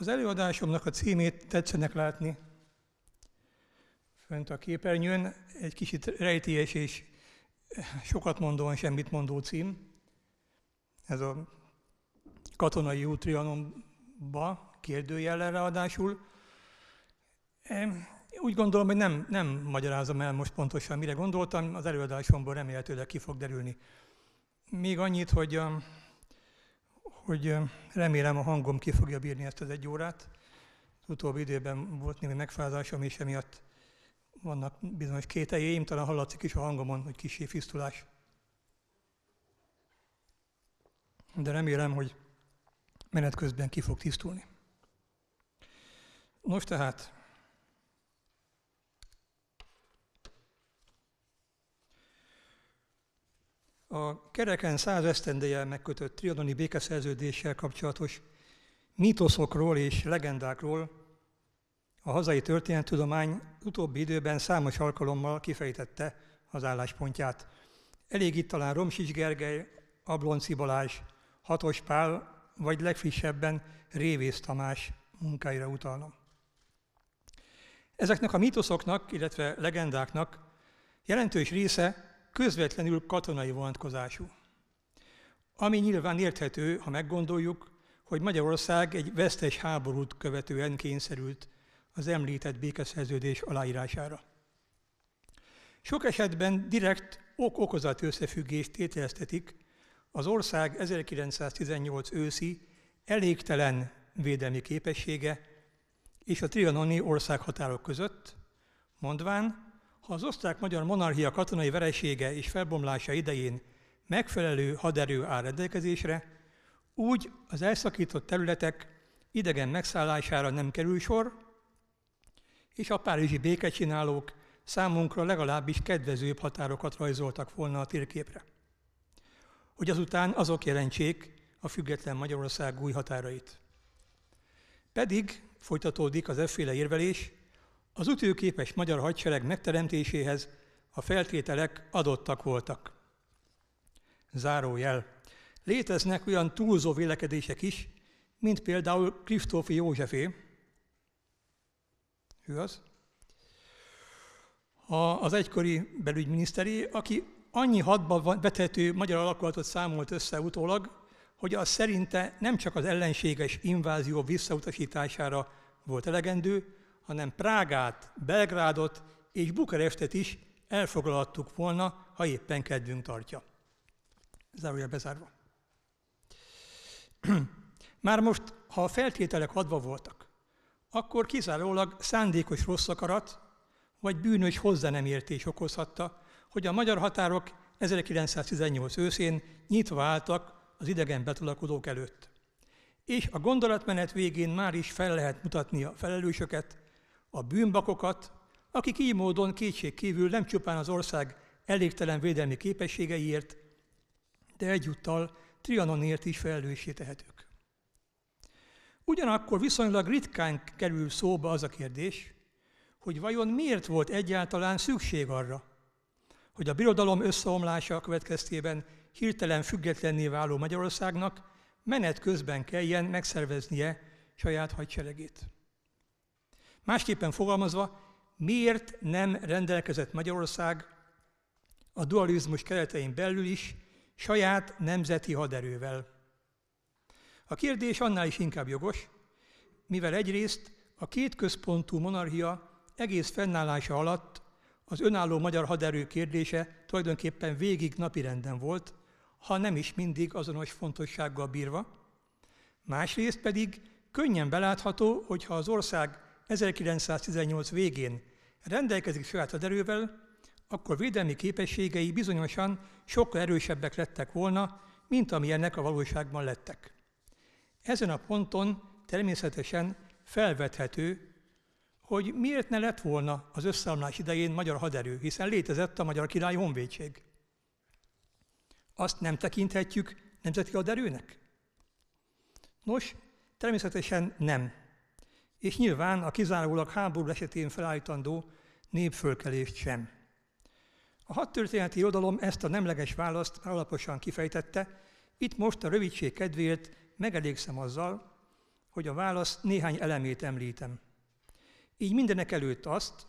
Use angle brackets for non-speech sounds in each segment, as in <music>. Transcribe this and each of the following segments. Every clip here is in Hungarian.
Az előadásomnak a címét tetszenek látni fönt a képernyőn, egy kicsit rejtélyes és sokat mondóan semmit mondó cím. Ez a katonai útrianomba kérdőjellel ráadásul. E, úgy gondolom, hogy nem, nem magyarázom el most pontosan, mire gondoltam, az előadásomból remélhetőleg ki fog derülni. Még annyit, hogy a um, hogy remélem a hangom ki fogja bírni ezt az egy órát. Az utóbbi időben volt némi megfázásom és emiatt vannak bizonyos kételjeim, talán hallatszik is a hangomon, hogy kisé fisztulás. De remélem, hogy menet közben ki fog tisztulni. Nos tehát, A kereken száz esztendeje megkötött triadoni békeszerződéssel kapcsolatos mítoszokról és legendákról a hazai történettudomány utóbbi időben számos alkalommal kifejtette az álláspontját. Elég itt talán Romsics Gergely, Ablonci Balázs, Hatos Pál, vagy legfrissebben Révész Tamás munkáira utalnom. Ezeknek a mítoszoknak, illetve legendáknak jelentős része közvetlenül katonai vonatkozású. Ami nyilván érthető, ha meggondoljuk, hogy Magyarország egy vesztes háborút követően kényszerült az említett békeszerződés aláírására. Sok esetben direkt ok okozati összefüggést tételeztetik az ország 1918 őszi elégtelen védelmi képessége és a trianoni országhatárok között, mondván, ha az osztrák-magyar monarchia katonai veresége és felbomlása idején megfelelő haderő áll rendelkezésre, úgy az elszakított területek idegen megszállására nem kerül sor, és a párizsi békecsinálók számunkra legalábbis kedvezőbb határokat rajzoltak volna a térképre. Hogy azután azok jelentsék a független Magyarország új határait. Pedig folytatódik az efféle érvelés, az ütőképes magyar hadsereg megteremtéséhez a feltételek adottak voltak. Zárójel. Léteznek olyan túlzó vélekedések is, mint például Kristófi Józsefé. Ő az? A, az egykori belügyminiszteri, aki annyi hadba vethető magyar alakulatot számolt össze utólag, hogy az szerinte nem csak az ellenséges invázió visszautasítására volt elegendő, hanem Prágát, Belgrádot és Bukarestet is elfoglalhattuk volna, ha éppen kedvünk tartja. Zárója bezárva. <clears throat> Már most, ha a feltételek adva voltak, akkor kizárólag szándékos rossz akarat, vagy bűnös hozzá nem értés okozhatta, hogy a magyar határok 1918 őszén nyitva álltak az idegen betulakodók előtt. És a gondolatmenet végén már is fel lehet mutatni a felelősöket, a bűnbakokat, akik így módon kétség kívül nem csupán az ország elégtelen védelmi képességeiért, de egyúttal Trianonért is felelőssé tehetők. Ugyanakkor viszonylag ritkán kerül szóba az a kérdés, hogy vajon miért volt egyáltalán szükség arra, hogy a birodalom összeomlása következtében hirtelen függetlenné váló Magyarországnak menet közben kelljen megszerveznie saját hadseregét. Másképpen fogalmazva, miért nem rendelkezett Magyarország a dualizmus keretein belül is saját nemzeti haderővel? A kérdés annál is inkább jogos, mivel egyrészt a két központú monarchia egész fennállása alatt az önálló magyar haderő kérdése tulajdonképpen végig napirenden volt, ha nem is mindig azonos fontossággal bírva. Másrészt pedig könnyen belátható, hogy ha az ország 1918 végén rendelkezik saját erővel, akkor védelmi képességei bizonyosan sokkal erősebbek lettek volna, mint amilyennek a valóságban lettek. Ezen a ponton természetesen felvethető, hogy miért ne lett volna az összeomlás idején magyar haderő, hiszen létezett a Magyar Király Honvédség. Azt nem tekinthetjük nemzeti haderőnek? Nos, természetesen nem és nyilván a kizárólag háború esetén felállítandó népfölkelést sem. A hat történeti irodalom ezt a nemleges választ már alaposan kifejtette, itt most a rövidség kedvéért megelégszem azzal, hogy a válasz néhány elemét említem. Így mindenek előtt azt,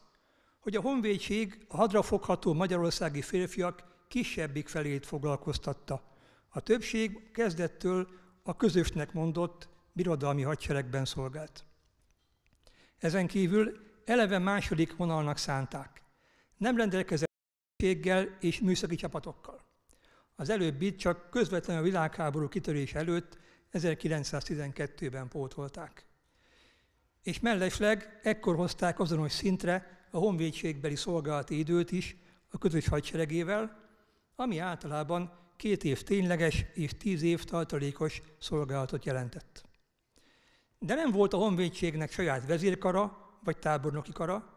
hogy a honvédség a hadrafogható magyarországi férfiak kisebbik felét foglalkoztatta. A többség kezdettől a közösnek mondott birodalmi hadseregben szolgált. Ezen kívül eleve második vonalnak szánták. Nem rendelkezett készséggel és műszaki csapatokkal. Az előbbi csak közvetlenül a világháború kitörés előtt 1912-ben pótolták. És mellesleg ekkor hozták azonos szintre a honvédségbeli szolgálati időt is a közös hadseregével, ami általában két év tényleges és tíz év tartalékos szolgálatot jelentett. De nem volt a honvédségnek saját vezérkara vagy tábornoki kara,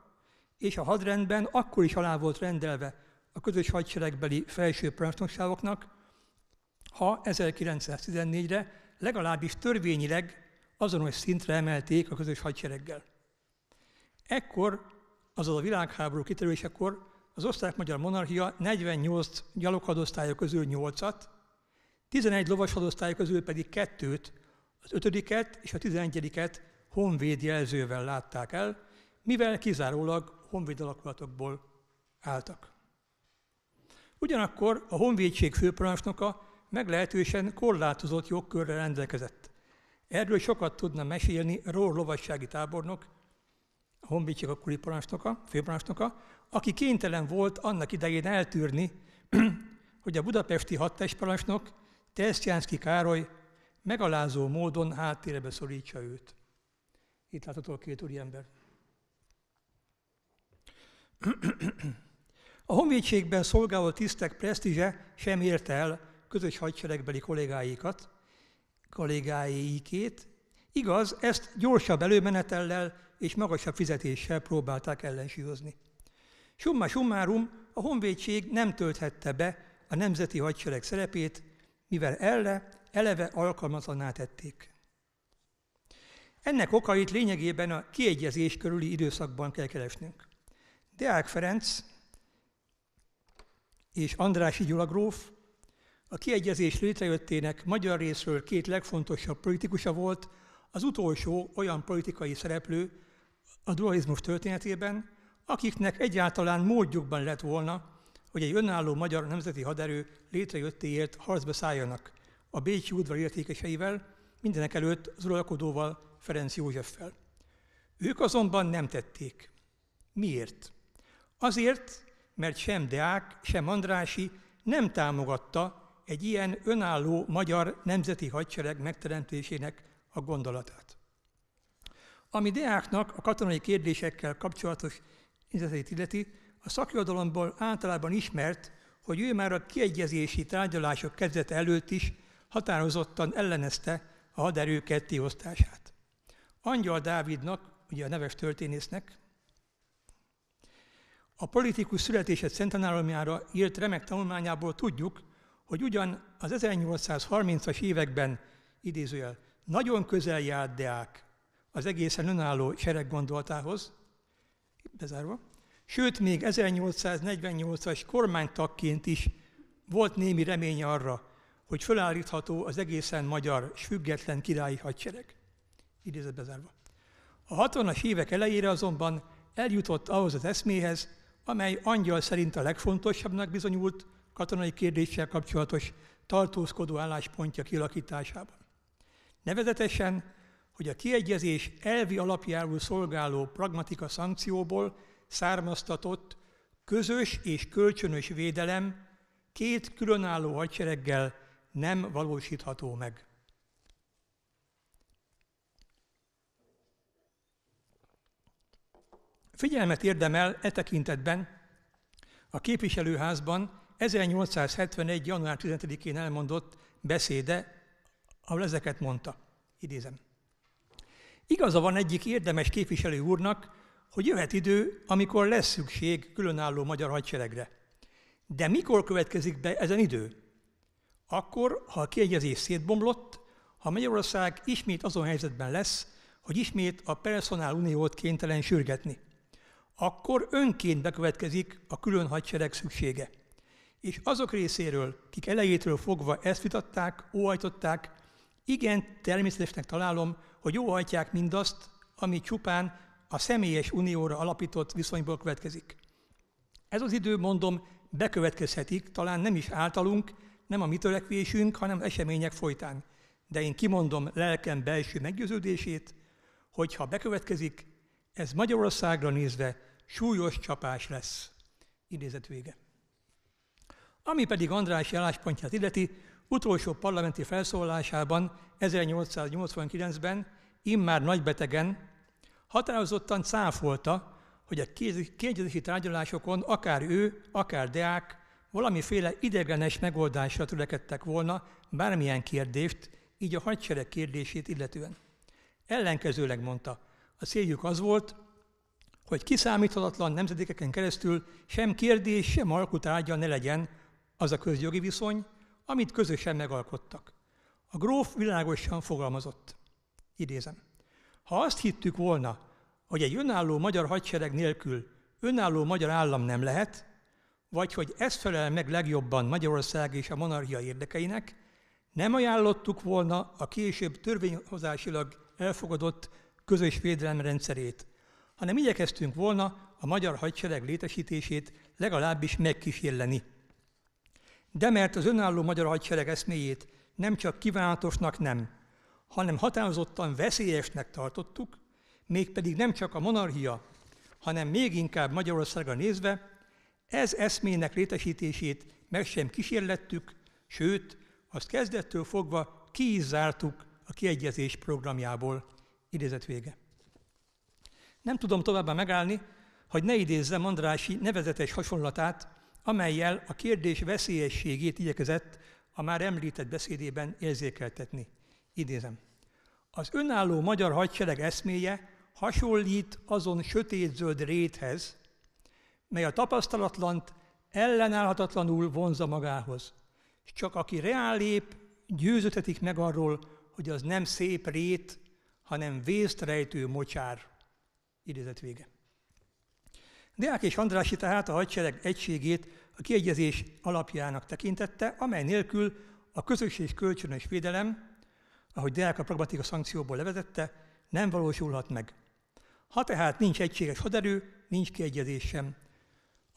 és a hadrendben akkor is alá volt rendelve a közös hadseregbeli felső parancsnokságoknak, ha 1914-re legalábbis törvényileg azonos szintre emelték a közös hadsereggel. Ekkor, azaz a világháború kiterülésekor, az osztrák-magyar monarchia 48 gyaloghadosztálya közül 8-at, 11 lovashadosztálya közül pedig 2-t az ötödiket és a tizenegyediket honvéd jelzővel látták el, mivel kizárólag honvéd alakulatokból álltak. Ugyanakkor a honvédség főparancsnoka meglehetősen korlátozott jogkörre rendelkezett. Erről sokat tudna mesélni Rór lovassági tábornok, a honvédség akkori parancsnoka, főparancsnoka, aki kénytelen volt annak idején eltűrni, <clears throat> hogy a budapesti hadtestparancsnok Tesztjánszki Károly megalázó módon háttérbe szorítsa őt. Itt látható a két úriember. A honvédségben szolgáló tisztek presztízse sem érte el közös hadseregbeli kollégáikat, kollégáikét. Igaz, ezt gyorsabb előmenetellel és magasabb fizetéssel próbálták ellensúlyozni. Summa summarum, a honvédség nem tölthette be a nemzeti hadsereg szerepét, mivel erre eleve alkalmatlaná tették. Ennek okait lényegében a kiegyezés körüli időszakban kell keresnünk. Deák Ferenc és Andrási Gyula gróf a kiegyezés létrejöttének magyar részről két legfontosabb politikusa volt, az utolsó olyan politikai szereplő a dualizmus történetében, akiknek egyáltalán módjukban lett volna, hogy egy önálló magyar nemzeti haderő létrejöttéért harcba szálljanak a Bécsi udvar értékeseivel, mindenek előtt az uralkodóval, Ferenc Józseffel. Ők azonban nem tették. Miért? Azért, mert sem Deák, sem Andrási nem támogatta egy ilyen önálló magyar nemzeti hadsereg megteremtésének a gondolatát. Ami Deáknak a katonai kérdésekkel kapcsolatos nézeteit illeti, a szakirodalomból általában ismert, hogy ő már a kiegyezési tárgyalások kezdete előtt is határozottan ellenezte a ketté osztását. Angyal Dávidnak, ugye a neves történésznek, a politikus születése centenáromjára írt remek tanulmányából tudjuk, hogy ugyan az 1830-as években idézőjel nagyon közel járt Deák az egészen önálló sereg gondolatához, bezárva, sőt még 1848-as kormánytakként is volt némi remény arra, hogy fölállítható az egészen magyar és független királyi hadsereg. Idézet bezárva. A 60-as évek elejére azonban eljutott ahhoz az eszméhez, amely angyal szerint a legfontosabbnak bizonyult katonai kérdéssel kapcsolatos tartózkodó álláspontja kialakításában. Nevezetesen, hogy a kiegyezés elvi alapjául szolgáló pragmatika szankcióból származtatott közös és kölcsönös védelem két különálló hadsereggel nem valósítható meg. Figyelmet érdemel e tekintetben a képviselőházban 1871. január 15-én elmondott beszéde, ahol ezeket mondta. Idézem. Igaza van egyik érdemes képviselő úrnak, hogy jöhet idő, amikor lesz szükség különálló magyar hadseregre. De mikor következik be ezen idő? Akkor, ha a kiegyezés szétbomlott, ha Magyarország ismét azon helyzetben lesz, hogy ismét a personál uniót kénytelen sürgetni, akkor önként bekövetkezik a külön hadsereg szüksége. És azok részéről, kik elejétől fogva ezt vitatták, óhajtották, igen természetesnek találom, hogy óhajtják mindazt, ami csupán a személyes unióra alapított viszonyból következik. Ez az idő, mondom, bekövetkezhetik, talán nem is általunk, nem a mi törekvésünk, hanem események folytán. De én kimondom lelkem belső meggyőződését, hogy ha bekövetkezik, ez Magyarországra nézve súlyos csapás lesz. Idézet vége. Ami pedig András álláspontját illeti, utolsó parlamenti felszólásában 1889-ben immár nagybetegen határozottan cáfolta, hogy a kérdezési tárgyalásokon akár ő, akár Deák valamiféle idegenes megoldásra törekedtek volna bármilyen kérdést, így a hadsereg kérdését illetően. Ellenkezőleg mondta, a céljuk az volt, hogy kiszámíthatatlan nemzedékeken keresztül sem kérdés, sem alkutárgya ne legyen az a közjogi viszony, amit közösen megalkottak. A gróf világosan fogalmazott. Idézem. Ha azt hittük volna, hogy egy önálló magyar hadsereg nélkül önálló magyar állam nem lehet, vagy hogy ez felel meg legjobban Magyarország és a monarchia érdekeinek, nem ajánlottuk volna a később törvényhozásilag elfogadott közös védelemrendszerét, hanem igyekeztünk volna a magyar hadsereg létesítését legalábbis megkísérleni. De mert az önálló magyar hadsereg eszméjét nem csak kívánatosnak nem, hanem határozottan veszélyesnek tartottuk, mégpedig nem csak a monarchia, hanem még inkább Magyarországra nézve ez eszmének létesítését meg sem kísérlettük, sőt, azt kezdettől fogva kizártuk a kiegyezés programjából. Idézet vége. Nem tudom továbbá megállni, hogy ne idézzem Andrási nevezetes hasonlatát, amelyel a kérdés veszélyességét igyekezett a már említett beszédében érzékeltetni. Idézem. Az önálló magyar hadsereg eszméje hasonlít azon sötétzöld réthez, mely a tapasztalatlant ellenállhatatlanul vonza magához. És csak aki reál lép, győződhetik meg arról, hogy az nem szép rét, hanem rejtő mocsár. Idézet vége. Deák és Andrási tehát a hadsereg egységét a kiegyezés alapjának tekintette, amely nélkül a közösség kölcsönös védelem, ahogy Deák a pragmatika szankcióból levezette, nem valósulhat meg. Ha tehát nincs egységes haderő, nincs kiegyezés sem.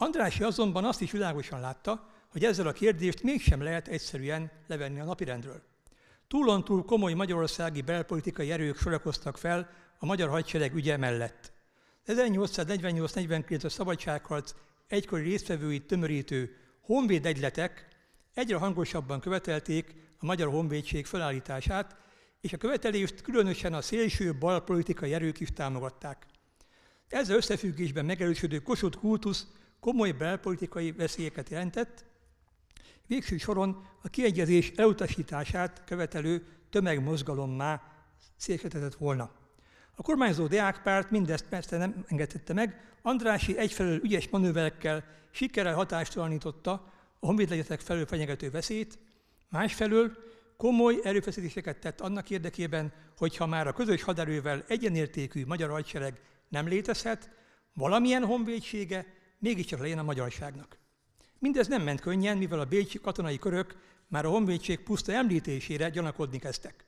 Andrási azonban azt is világosan látta, hogy ezzel a kérdést mégsem lehet egyszerűen levenni a napirendről. Túlontúl komoly magyarországi belpolitikai erők sorakoztak fel a magyar hadsereg ügye mellett. 1848-49-es szabadságharc egykori résztvevőit tömörítő honvéd egyletek egyre hangosabban követelték a magyar honvédség felállítását, és a követelést különösen a szélső bal politikai erők is támogatták. Ezzel összefüggésben megerősödő Kossuth kultusz komoly belpolitikai veszélyeket jelentett, végső soron a kiegyezés elutasítását követelő tömegmozgalom már székletetett volna. A kormányzó deákpárt mindezt persze nem engedhette meg, Andrási egyfelől ügyes manőverekkel sikerrel hatástalanította a honvédlegyetek felől fenyegető veszélyt, másfelől komoly erőfeszítéseket tett annak érdekében, hogy ha már a közös haderővel egyenértékű magyar hadsereg nem létezhet, valamilyen honvédsége mégiscsak legyen a magyarságnak. Mindez nem ment könnyen, mivel a bécsi katonai körök már a honvédség puszta említésére gyanakodni kezdtek.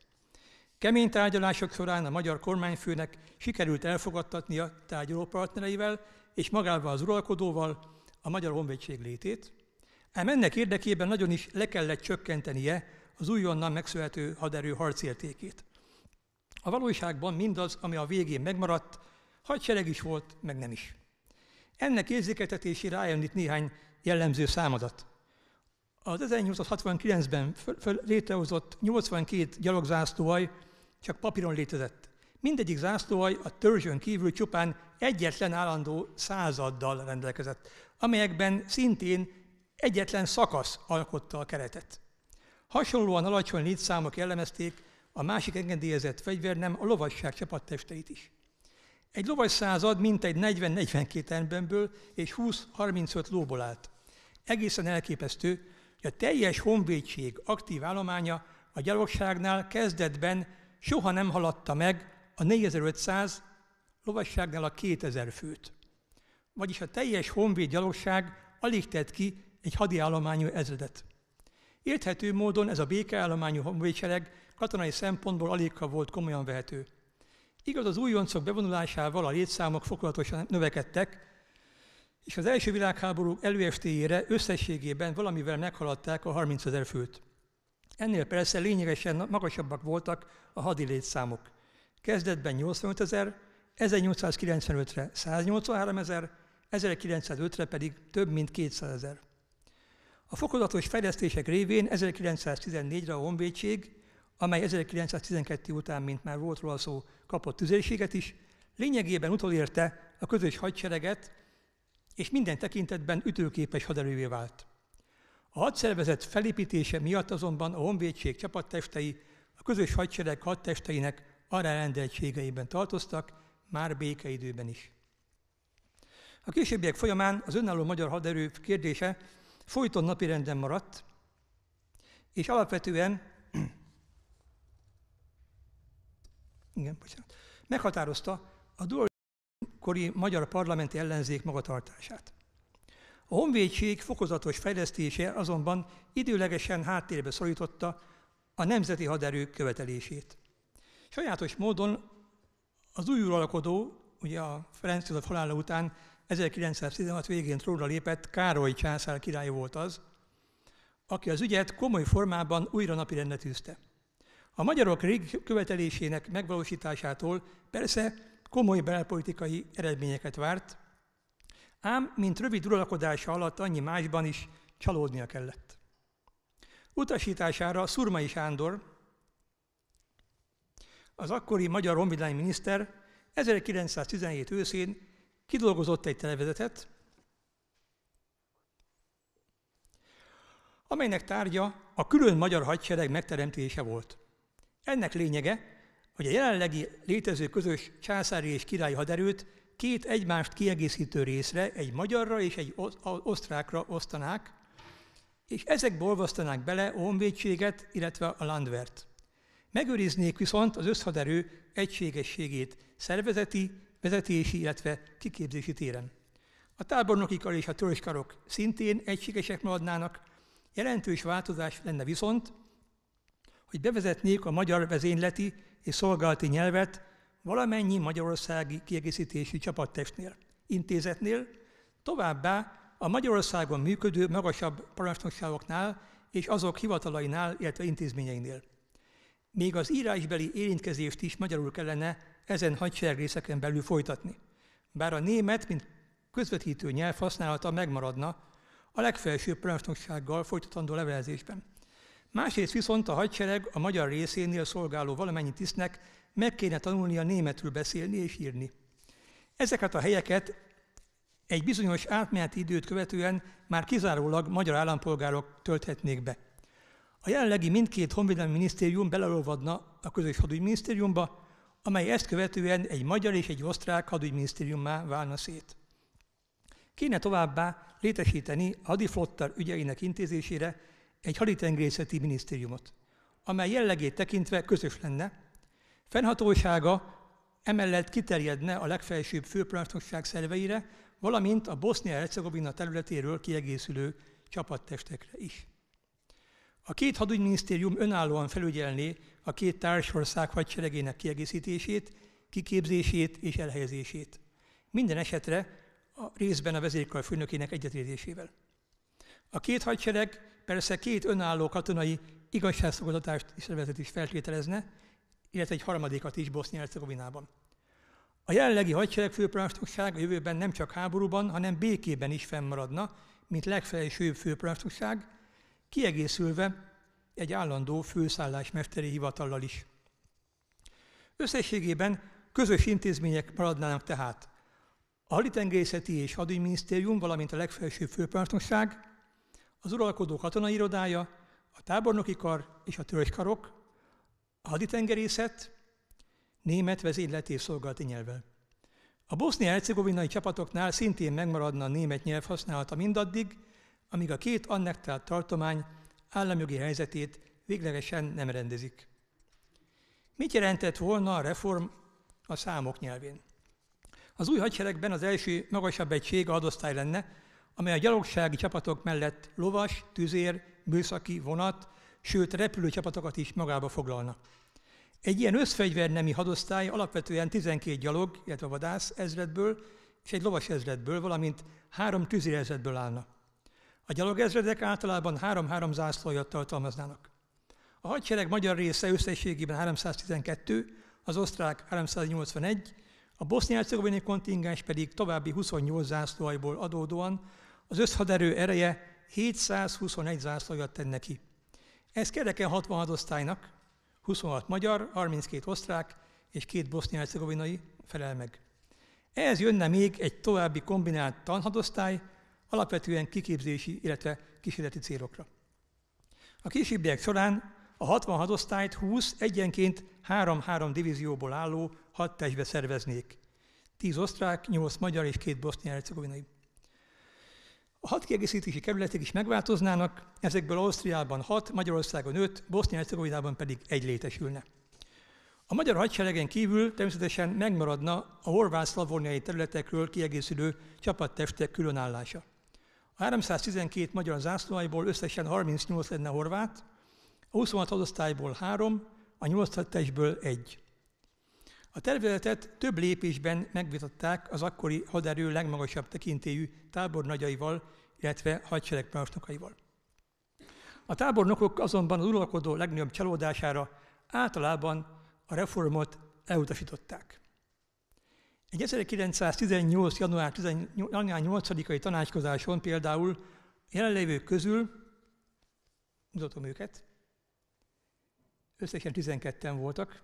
Kemény tárgyalások során a magyar kormányfőnek sikerült elfogadtatnia tárgyaló partnereivel és magával az uralkodóval a magyar honvédség létét, ám ennek érdekében nagyon is le kellett csökkentenie az újonnan megszülető haderő harcértékét. A valóságban mindaz, ami a végén megmaradt, hadsereg is volt, meg nem is. Ennek érzékeltetési álljon itt néhány jellemző számadat. Az 1869-ben létrehozott 82 gyalogzászlóaj csak papíron létezett. Mindegyik zászlóaj a törzsön kívül csupán egyetlen állandó századdal rendelkezett, amelyekben szintén egyetlen szakasz alkotta a keretet. Hasonlóan alacsony létszámok jellemezték a másik engedélyezett fegyvernem a lovasság csapattesteit is. Egy lovas század mintegy 40-42 emberből és 20-35 lóból állt. Egészen elképesztő, hogy a teljes honvédség aktív állománya a gyalogságnál kezdetben soha nem haladta meg a 4500, lovasságnál a 2000 főt. Vagyis a teljes honvéd gyalogság alig tett ki egy hadiállományú ezredet. Érthető módon ez a békeállományú honvédsereg katonai szempontból aligha volt komolyan vehető. Igaz, az újoncok bevonulásával a létszámok fokozatosan növekedtek, és az első világháború előestéjére összességében valamivel meghaladták a 30 ezer főt. Ennél persze lényegesen magasabbak voltak a hadi létszámok. Kezdetben 85 ezer, 1895-re 183 ezer, 1905-re pedig több mint 200 ezer. A fokozatos fejlesztések révén 1914-re a Honvédség amely 1912 után, mint már volt róla szó, kapott tüzérséget is, lényegében utolérte a közös hadsereget, és minden tekintetben ütőképes haderővé vált. A hadszervezet felépítése miatt azonban a honvédség csapattestei a közös hadsereg hadtesteinek arárendeltségeiben tartoztak, már békeidőben is. A későbbiek folyamán az önálló magyar haderő kérdése folyton napirenden maradt, és alapvetően igen, bocsánat, meghatározta a kori magyar parlamenti ellenzék magatartását. A honvédség fokozatos fejlesztése azonban időlegesen háttérbe szorította a nemzeti haderők követelését. Sajátos módon az új uralkodó, ugye a Ferenc József halála után 1916 végén trónra lépett Károly császár király volt az, aki az ügyet komoly formában újra napirendre tűzte. A magyarok rég követelésének megvalósításától persze komoly belpolitikai eredményeket várt, ám mint rövid uralkodása alatt annyi másban is csalódnia kellett. Utasítására Szurmai Sándor, az akkori magyar honvédelmi miniszter 1917 őszén kidolgozott egy tervezetet, amelynek tárgya a külön magyar hadsereg megteremtése volt. Ennek lényege, hogy a jelenlegi létező közös császári és királyi haderőt két egymást kiegészítő részre, egy magyarra és egy osztrákra osztanák, és ezek olvasztanák bele honvédséget, illetve a landvert. Megőriznék viszont az összhaderő egységességét szervezeti, vezetési, illetve kiképzési téren. A tábornokikar és a törzskarok szintén egységesek maradnának, jelentős változás lenne viszont hogy bevezetnék a magyar vezényleti és szolgálati nyelvet valamennyi magyarországi kiegészítési csapattestnél, intézetnél, továbbá a Magyarországon működő magasabb parancsnokságoknál és azok hivatalainál, illetve intézményeinél. Még az írásbeli érintkezést is magyarul kellene ezen hadseregrészeken belül folytatni. Bár a német, mint közvetítő nyelv használata megmaradna a legfelsőbb parancsnoksággal folytatandó levelezésben. Másrészt viszont a hadsereg a magyar részénél szolgáló valamennyi tisztnek meg kéne tanulnia németül beszélni és írni. Ezeket a helyeket egy bizonyos átmeneti időt követően már kizárólag magyar állampolgárok tölthetnék be. A jelenlegi mindkét honvédelmi minisztérium belelolvadna a közös hadügyminisztériumba, amely ezt követően egy magyar és egy osztrák hadügyminisztériummá válna szét. Kéne továbbá létesíteni a hadiflottar ügyeinek intézésére egy haditengerészeti minisztériumot, amely jellegét tekintve közös lenne, fennhatósága emellett kiterjedne a legfelsőbb főparancsnokság szerveire, valamint a Bosznia-Hercegovina területéről kiegészülő csapattestekre is. A két hadügyminisztérium önállóan felügyelné a két társország hadseregének kiegészítését, kiképzését és elhelyezését. Minden esetre a részben a vezérkar főnökének egyetértésével. A két hadsereg persze két önálló katonai igazságszolgáltatást és szervezet is feltételezne, illetve egy harmadikat is Bosznia-Hercegovinában. A jelenlegi hadsereg főparancsnokság a jövőben nem csak háborúban, hanem békében is fennmaradna, mint legfelsőbb főparancsnokság, kiegészülve egy állandó főszállásmesteri hivatallal is. Összességében közös intézmények maradnának tehát. A Halitengészeti és hadügyminisztérium, valamint a legfelsőbb főparancsnokság, az uralkodó katonai irodája, a tábornoki kar és a törzskarok, a haditengerészet, német és szolgálati nyelvvel. A bosznia-hercegovinai csapatoknál szintén megmaradna a német nyelv használata mindaddig, amíg a két annektált tartomány államjogi helyzetét véglegesen nem rendezik. Mit jelentett volna a reform a számok nyelvén? Az új hadseregben az első magasabb egység adosztály lenne, amely a gyalogsági csapatok mellett lovas, tüzér, műszaki, vonat, sőt repülőcsapatokat is magába foglalnak. Egy ilyen összfegyvernemi hadosztály alapvetően 12 gyalog, illetve vadász ezredből és egy lovas ezredből, valamint három tüzér ezredből állna. A gyalog ezredek általában három három zászlójat tartalmaznának. A hadsereg magyar része összességében 312, az osztrák 381, a bosznia hercegovinai kontingens pedig további 28 zászlóajból adódóan az összhaderő ereje 721 zászlóját tett neki. Ez kereken 66 osztálynak, 26 magyar, 32 osztrák és két bosznia-hercegovinai felel meg. Ehhez jönne még egy további kombinált tanhadosztály, alapvetően kiképzési, illetve kísérleti célokra. A későbbiek során a 60 osztályt 20 egyenként 3-3 divízióból álló hat testbe szerveznék. 10 osztrák, 8 magyar és 2 bosznia-hercegovinai. A hat kiegészítési kerületek is megváltoznának, ezekből Ausztriában hat, Magyarországon öt, Bosznia-Hercegovinában pedig egy létesülne. A magyar hadseregen kívül természetesen megmaradna a horvát szlavorniai területekről kiegészülő csapattestek különállása. A 312 magyar zászlóájból összesen 38 lenne horvát, a 26 osztályból 3, a 8 testből 1. A tervezetet több lépésben megvitatták az akkori haderő legmagasabb tekintélyű tábornagyaival, illetve hadseregparancsnokaival. A tábornokok azonban az uralkodó legnagyobb csalódására általában a reformot elutasították. Egy 1918. január 8-ai tanácskozáson például jelenlévők közül, mutatom őket, összesen 12-en voltak,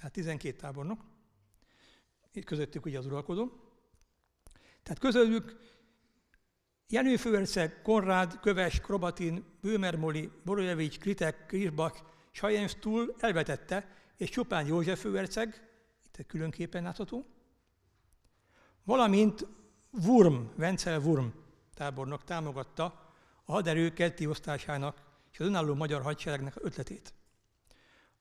tehát 12 tábornok, közöttük ugye az uralkodó. Tehát közülük Jenő Főerceg, Konrád, Köves, Krobatin, Bőmermoli, Borojevics, Kritek, Krisbak, túl elvetette, és csupán József Főerceg, itt különképpen látható, valamint Wurm, Vencel Wurm tábornok támogatta a haderő kelti osztásának és az önálló magyar hadseregnek ötletét.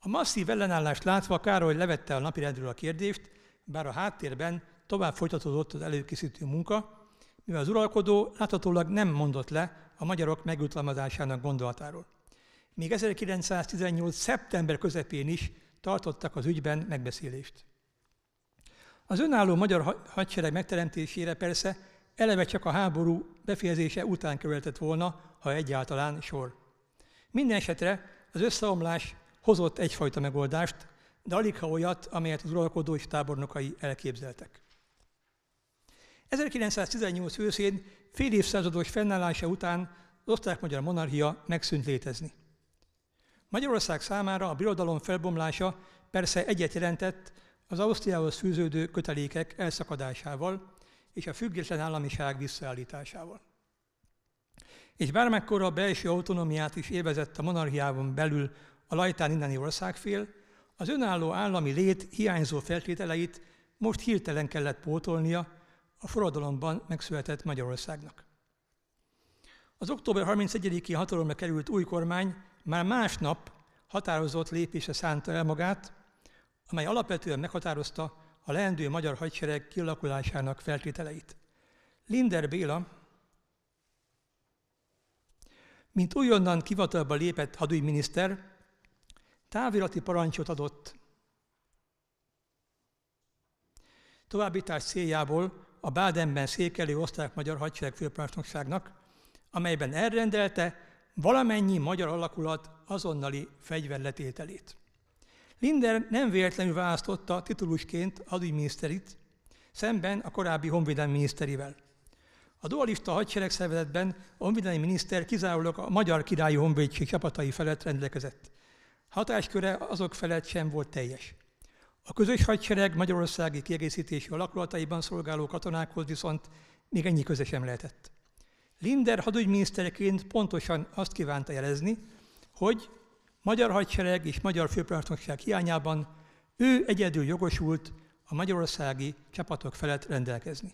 A masszív ellenállást látva Károly levette a napirendről a kérdést, bár a háttérben tovább folytatódott az előkészítő munka, mivel az uralkodó láthatólag nem mondott le a magyarok megjutalmazásának gondolatáról. Még 1918. szeptember közepén is tartottak az ügyben megbeszélést. Az önálló magyar hadsereg megteremtésére persze eleve csak a háború befejezése után követett volna, ha egyáltalán sor. Minden esetre az összeomlás hozott egyfajta megoldást, de alig ha olyat, amelyet az uralkodó és tábornokai elképzeltek. 1918 őszén, fél évszázados fennállása után az osztrák-magyar monarchia megszűnt létezni. Magyarország számára a birodalom felbomlása persze egyet jelentett az Ausztriához fűződő kötelékek elszakadásával és a független államiság visszaállításával. És bármekkora a belső autonómiát is élvezett a monarchiában belül a lajtán inneni országfél, az önálló állami lét hiányzó feltételeit most hirtelen kellett pótolnia a forradalomban megszületett Magyarországnak. Az október 31-i hatalomra került új kormány már másnap határozott lépése szánta el magát, amely alapvetően meghatározta a leendő magyar hadsereg kialakulásának feltételeit. Linder Béla, mint újonnan kivatalba lépett hadügyminiszter, Távirati parancsot adott. Továbbítás céljából a Bádenben székelő osztrák-magyar hadsereg főparancsnokságnak, amelyben elrendelte valamennyi magyar alakulat azonnali fegyverletételét. Linder nem véletlenül választotta titulusként adügyminiszterit, szemben a korábbi honvédelmi miniszterivel. A dualista hadseregszervezetben szervezetben a honvédelmi miniszter kizárólag a magyar királyi honvédség csapatai felett rendelkezett. Hatásköre azok felett sem volt teljes. A közös hadsereg magyarországi kiegészítési alakulataiban szolgáló katonákhoz viszont még ennyi köze sem lehetett. Linder hadügyminiszterként pontosan azt kívánta jelezni, hogy magyar hadsereg és magyar főpartnokság hiányában ő egyedül jogosult a magyarországi csapatok felett rendelkezni.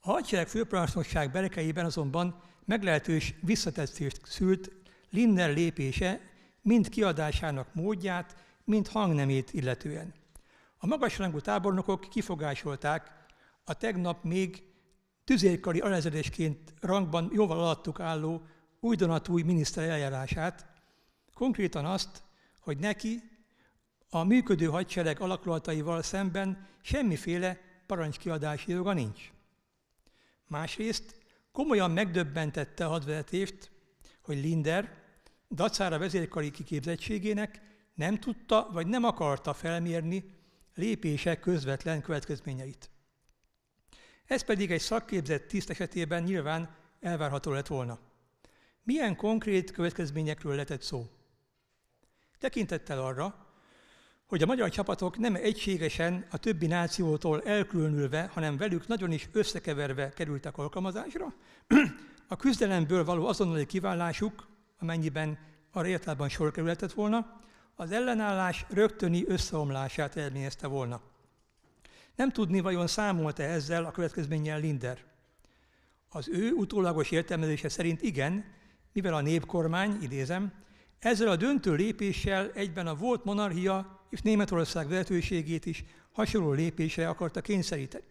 A hadsereg főpartnokság berekeiben azonban meglehetős visszatetszést szült Linder lépése mind kiadásának módját, mind hangnemét illetően. A magasrangú tábornokok kifogásolták a tegnap még tüzérkari alezedésként rangban jóval alattuk álló újdonatúj miniszter eljárását, konkrétan azt, hogy neki a működő hadsereg alakulataival szemben semmiféle parancskiadási joga nincs. Másrészt komolyan megdöbbentette a hadvezetést, hogy Linder, Dacára vezérkari kiképzettségének nem tudta vagy nem akarta felmérni lépése közvetlen következményeit. Ez pedig egy szakképzett tiszt esetében nyilván elvárható lett volna. Milyen konkrét következményekről letett szó? Tekintettel arra, hogy a magyar csapatok nem egységesen a többi nációtól elkülönülve, hanem velük nagyon is összekeverve kerültek alkalmazásra, <clears throat> a küzdelemből való azonnali kiválásuk amennyiben arra értelemben sor kerülhetett volna, az ellenállás rögtöni összeomlását eredményezte volna. Nem tudni, vajon számolt-e ezzel a következménnyel Linder. Az ő utólagos értelmezése szerint igen, mivel a népkormány, idézem, ezzel a döntő lépéssel egyben a volt monarchia és Németország vezetőségét is hasonló lépésre akarta kényszeríteni.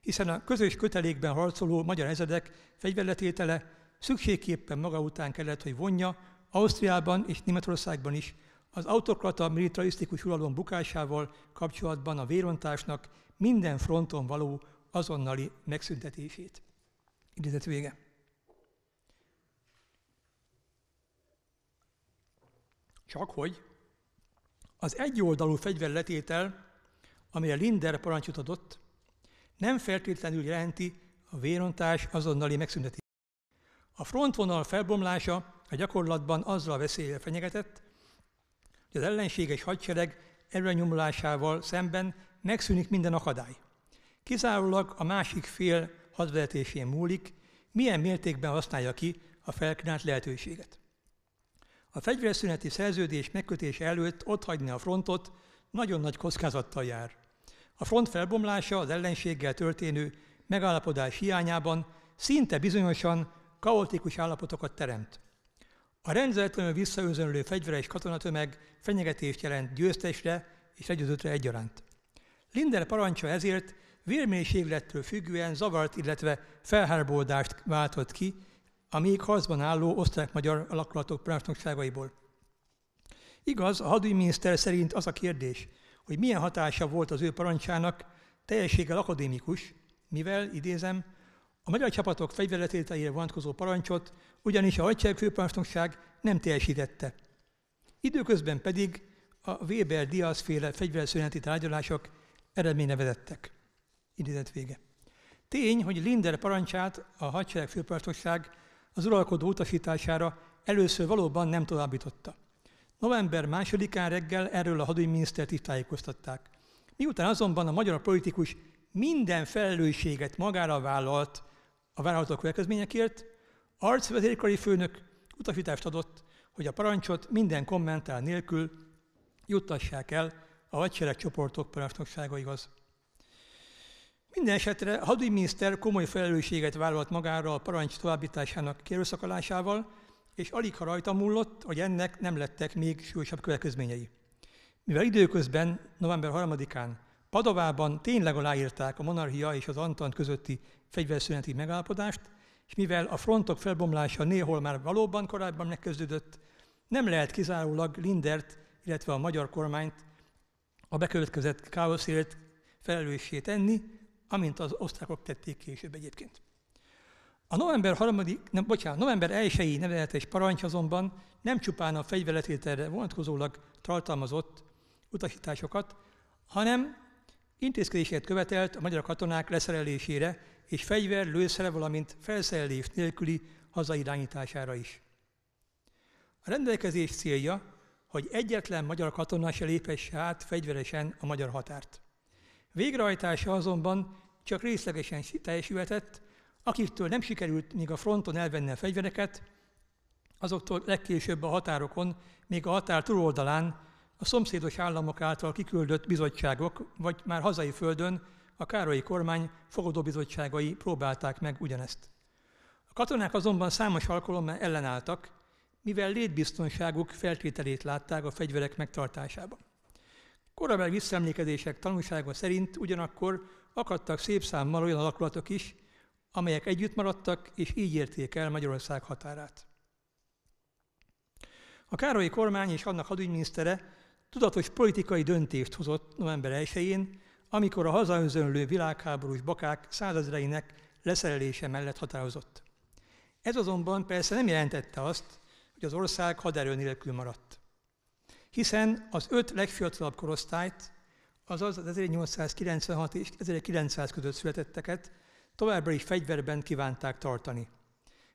Hiszen a közös kötelékben harcoló magyar ezredek fegyverletétele szükségképpen maga után kellett, hogy vonja Ausztriában és Németországban is az autokrata militarisztikus uralom bukásával kapcsolatban a vérontásnak minden fronton való azonnali megszüntetését. Idézet vége. Csak hogy az egyoldalú fegyverletétel, amely a Linder parancsot adott, nem feltétlenül jelenti a vérontás azonnali megszüntetését. A frontvonal felbomlása a gyakorlatban azzal veszélyre fenyegetett, hogy az ellenséges hadsereg előnyomulásával szemben megszűnik minden akadály. Kizárólag a másik fél hadvezetésén múlik, milyen mértékben használja ki a felkínált lehetőséget. A fegyverszüneti szerződés megkötése előtt otthagyni a frontot nagyon nagy kockázattal jár. A front felbomlása az ellenséggel történő megállapodás hiányában szinte bizonyosan kaotikus állapotokat teremt. A rendszeretlenül visszaözönlő fegyveres katonatömeg fenyegetést jelent győztesre és legyőzőtre egyaránt. Linder parancsa ezért vérmérséklettől függően zavart, illetve felhárbódást váltott ki a még harcban álló osztrák-magyar alakulatok parancsnokságaiból. Igaz, a hadügyminiszter szerint az a kérdés, hogy milyen hatása volt az ő parancsának, teljességgel akadémikus, mivel, idézem, a magyar csapatok fegyverletételére vonatkozó parancsot ugyanis a főparancsnokság nem teljesítette. Időközben pedig a Weber Diaz féle fegyverszüneti tárgyalások eredményre vezettek. Idézet vége. Tény, hogy Linder parancsát a hadsereg főparancsnokság az uralkodó utasítására először valóban nem továbbította. November 2-án reggel erről a hadügyminisztert is tájékoztatták. Miután azonban a magyar politikus minden felelősséget magára vállalt a várható következményekért, arcvezérkari főnök utasítást adott, hogy a parancsot minden kommentár nélkül juttassák el a hadseregcsoportok parancsnokságaihoz. Minden esetre a hadügyminiszter komoly felelősséget vállalt magára a parancs továbbításának kérőszakolásával, és alig ha rajta múlott, hogy ennek nem lettek még súlyosabb következményei. Mivel időközben, november 3-án Padovában tényleg aláírták a monarchia és az Antant közötti fegyverszüneti megállapodást, és mivel a frontok felbomlása néhol már valóban korábban megkezdődött, nem lehet kizárólag Lindert, illetve a magyar kormányt a bekövetkezett káoszért felelőssé tenni, amint az osztrákok tették később egyébként. A november, harmadik, nem, bocsánat, november 1-i nevezetes parancs azonban nem csupán a fegyveletételre vonatkozólag tartalmazott utasításokat, hanem intézkedését követelt a magyar katonák leszerelésére és fegyver, lőszere, valamint felszerelés nélküli hazairányítására is. A rendelkezés célja, hogy egyetlen magyar katona se lépesse át fegyveresen a magyar határt. Végrehajtása azonban csak részlegesen teljesülhetett, akiktől nem sikerült még a fronton elvenni a fegyvereket, azoktól legkésőbb a határokon, még a határ túloldalán a szomszédos államok által kiküldött bizottságok, vagy már hazai földön a Károlyi kormány fogadóbizottságai próbálták meg ugyanezt. A katonák azonban számos alkalommal ellenálltak, mivel létbiztonságuk feltételét látták a fegyverek megtartásában. Korabeli visszaemlékezések tanulsága szerint ugyanakkor akadtak szép számmal olyan alakulatok is, amelyek együtt maradtak, és így érték el Magyarország határát. A Károlyi kormány és annak hadügyminisztere tudatos politikai döntést hozott november 1-én, amikor a hazaönzönlő világháborús bakák százezreinek leszerelése mellett határozott. Ez azonban persze nem jelentette azt, hogy az ország haderő nélkül maradt. Hiszen az öt legfiatalabb korosztályt, azaz az 1896 és 1900 között születetteket továbbra is fegyverben kívánták tartani.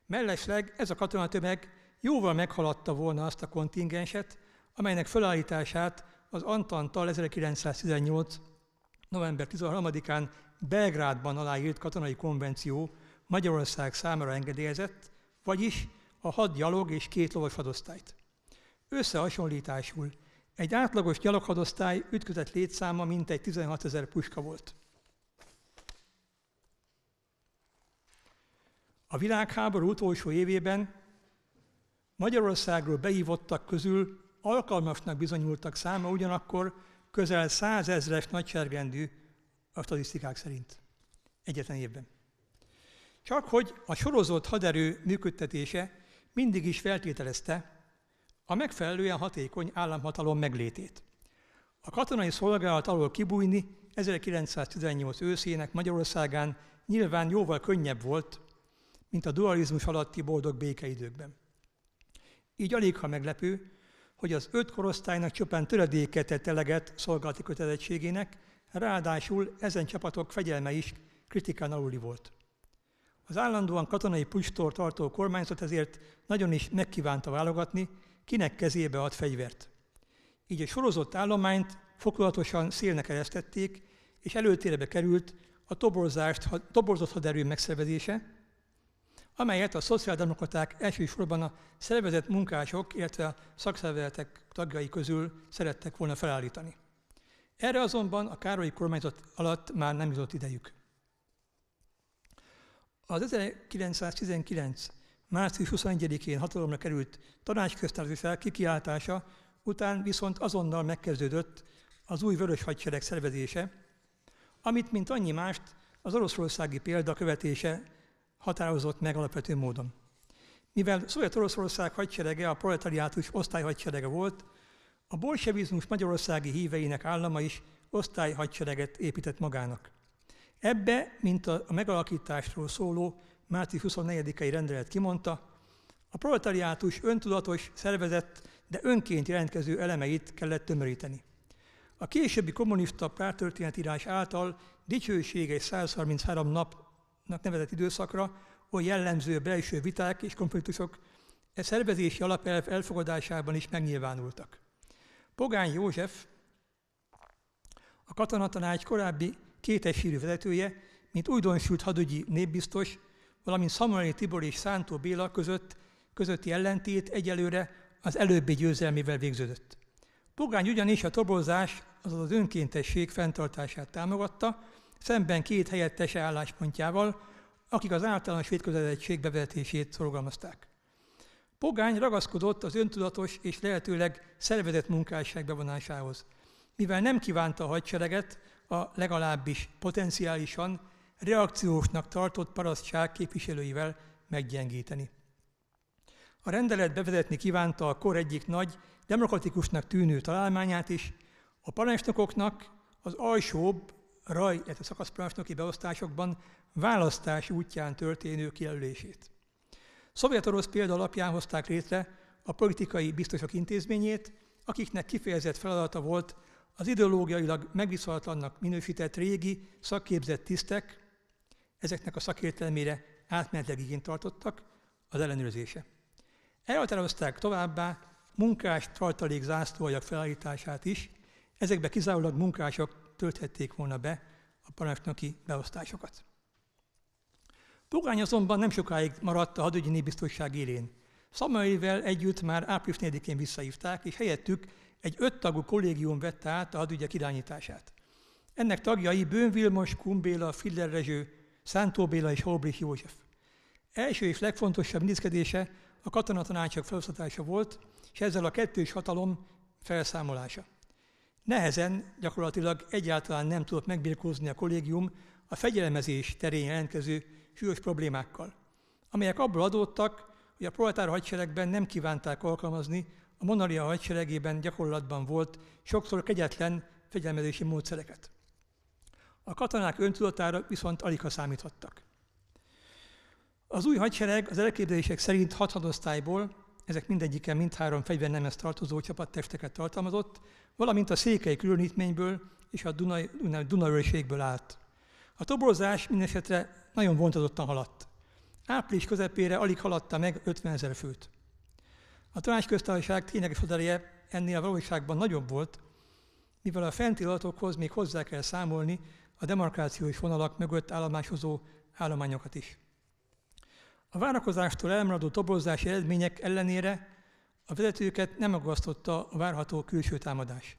Mellesleg ez a katonatömeg jóval meghaladta volna azt a kontingenset, amelynek felállítását az Antantal 1918 november 13-án Belgrádban aláírt katonai konvenció Magyarország számára engedélyezett, vagyis a hat gyalog és két lovas hadosztályt. Összehasonlításul egy átlagos gyaloghadosztály ütközett létszáma mintegy 16 ezer puska volt. A világháború utolsó évében Magyarországról beívottak közül alkalmasnak bizonyultak száma ugyanakkor közel százezres nagyságrendű a statisztikák szerint egyetlen évben. Csak hogy a sorozott haderő működtetése mindig is feltételezte a megfelelően hatékony államhatalom meglétét. A katonai szolgálat alól kibújni 1918 őszének Magyarországán nyilván jóval könnyebb volt, mint a dualizmus alatti boldog békeidőkben. Így alig ha meglepő, hogy az öt korosztálynak csupán töredéke tett eleget szolgálati kötelezettségének, ráadásul ezen csapatok fegyelme is kritikán aluli volt. Az állandóan katonai pustól tartó kormányzat ezért nagyon is megkívánta válogatni, kinek kezébe ad fegyvert. Így a sorozott állományt fokozatosan szélnek eresztették, és előtérbe került a toborzást, toborzott haderő megszervezése, amelyet a szociáldemokraták elsősorban a szervezett munkások, illetve a szakszervezetek tagjai közül szerettek volna felállítani. Erre azonban a Károlyi kormányzat alatt már nem jutott idejük. Az 1919. március 21-én hatalomra került tanácsköztársaság kikiáltása után viszont azonnal megkezdődött az új vörös hadsereg szervezése, amit mint annyi mást az oroszországi példa követése határozott meg alapvető módon. Mivel Szovjet-Oroszország hadserege a proletariátus osztályhadserege volt, a bolsevizmus magyarországi híveinek állama is osztályhadsereget épített magának. Ebbe, mint a megalakításról szóló március 24-i rendelet kimondta, a proletariátus öntudatos, szervezett, de önként jelentkező elemeit kellett tömöríteni. A későbbi kommunista pártörténetírás által dicsőséges 133 nap nevezett időszakra, hogy jellemző belső viták és konfliktusok e szervezési alapelv elfogadásában is megnyilvánultak. Pogány József, a katonatanács korábbi kétes vezetője, mint újdonsült hadügyi népbiztos, valamint Szamurai Tibor és Szántó Béla között, közötti ellentét egyelőre az előbbi győzelmével végződött. Pogány ugyanis a toborzás, azaz az önkéntesség fenntartását támogatta, szemben két helyettes álláspontjával, akik az általános vétközelettség bevezetését szorgalmazták. Pogány ragaszkodott az öntudatos és lehetőleg szervezett munkásság bevonásához, mivel nem kívánta a hadsereget a legalábbis potenciálisan reakciósnak tartott parasztság képviselőivel meggyengíteni. A rendelet bevezetni kívánta a kor egyik nagy, demokratikusnak tűnő találmányát is, a parancsnokoknak az alsóbb raj, illetve szakaszparancsnoki beosztásokban választás útján történő kijelölését. Szovjet-orosz példa alapján hozták létre a politikai biztosok intézményét, akiknek kifejezett feladata volt az ideológiailag megviszolatlannak minősített régi, szakképzett tisztek, ezeknek a szakértelmére átmenetleg igényt tartottak, az ellenőrzése. Elhatározták továbbá munkás tartalék zászlóajak felállítását is, ezekbe kizárólag munkások tölthették volna be a parancsnoki beosztásokat. Pogány azonban nem sokáig maradt a hadügyi biztonság élén. Samuelvel együtt már április 4-én visszahívták, és helyettük egy öttagú kollégium vette át a hadügyek irányítását. Ennek tagjai Bőn Vilmos, Kumbéla, Filler Rezső, Szántó Béla és Holbrich József. Első és legfontosabb intézkedése a katonatanácsok felosztatása volt, és ezzel a kettős hatalom felszámolása. Nehezen, gyakorlatilag egyáltalán nem tudott megbirkózni a kollégium a fegyelmezés terén jelentkező súlyos problémákkal, amelyek abból adódtak, hogy a proletár hadseregben nem kívánták alkalmazni, a monaria hadseregében gyakorlatban volt sokszor kegyetlen fegyelmezési módszereket. A katonák öntudatára viszont alig számíthattak. Az új hadsereg az elképzelések szerint hat hadosztályból ezek mindegyike mindhárom fegyvernemhez tartozó testeket tartalmazott, valamint a székely különítményből és a Dunai, Dunaőrségből állt. A toborzás mindesetre nagyon vontatottan haladt. Április közepére alig haladta meg 50 ezer főt. A Köztársaság tényleges hadereje ennél a valóságban nagyobb volt, mivel a fenti adatokhoz még hozzá kell számolni a demarkációs vonalak mögött állomásozó állományokat is. A várakozástól elmaradó toborzási eredmények ellenére a vezetőket nem aggasztotta a várható külső támadás.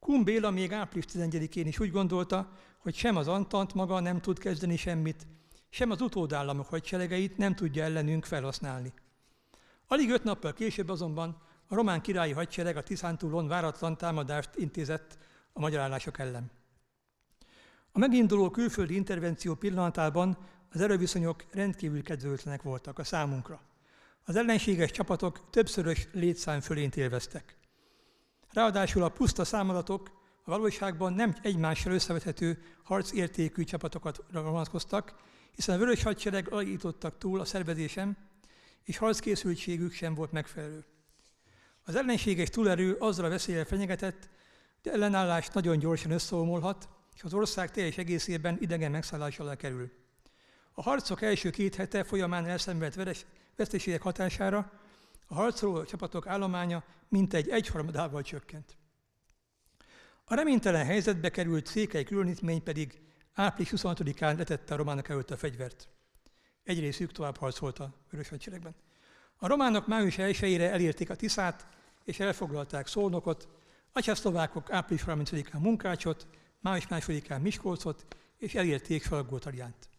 Kun Béla még április 11-én is úgy gondolta, hogy sem az Antant maga nem tud kezdeni semmit, sem az utódállamok hadseregeit nem tudja ellenünk felhasználni. Alig öt nappal később azonban a román királyi hadsereg a Tiszántúlon váratlan támadást intézett a magyar állások ellen. A meginduló külföldi intervenció pillanatában az erőviszonyok rendkívül kedvőtlenek voltak a számunkra. Az ellenséges csapatok többszörös létszám fölént élveztek. Ráadásul a puszta számadatok a valóságban nem egymással összevethető harcértékű csapatokat vonatkoztak, hiszen a vörös hadsereg alakítottak túl a szervezésem, és harckészültségük sem volt megfelelő. Az ellenséges túlerő azzal a veszélyel fenyegetett, hogy ellenállás nagyon gyorsan összeomolhat, és az ország teljes egészében idegen megszállás alá kerül. A harcok első két hete folyamán elszenvedett veszteségek hatására a harcoló csapatok állománya mintegy egyharmadával csökkent. A reménytelen helyzetbe került székely különítmény pedig április 26-án letette a románok előtt a fegyvert. Egy részük tovább harcolt a vörös hadseregben. A románok május 1-ére elérték a Tiszát, és elfoglalták Szolnokot, a csehszlovákok április 30-án Munkácsot, május 2-án Miskolcot, és elérték Salgótarjánt.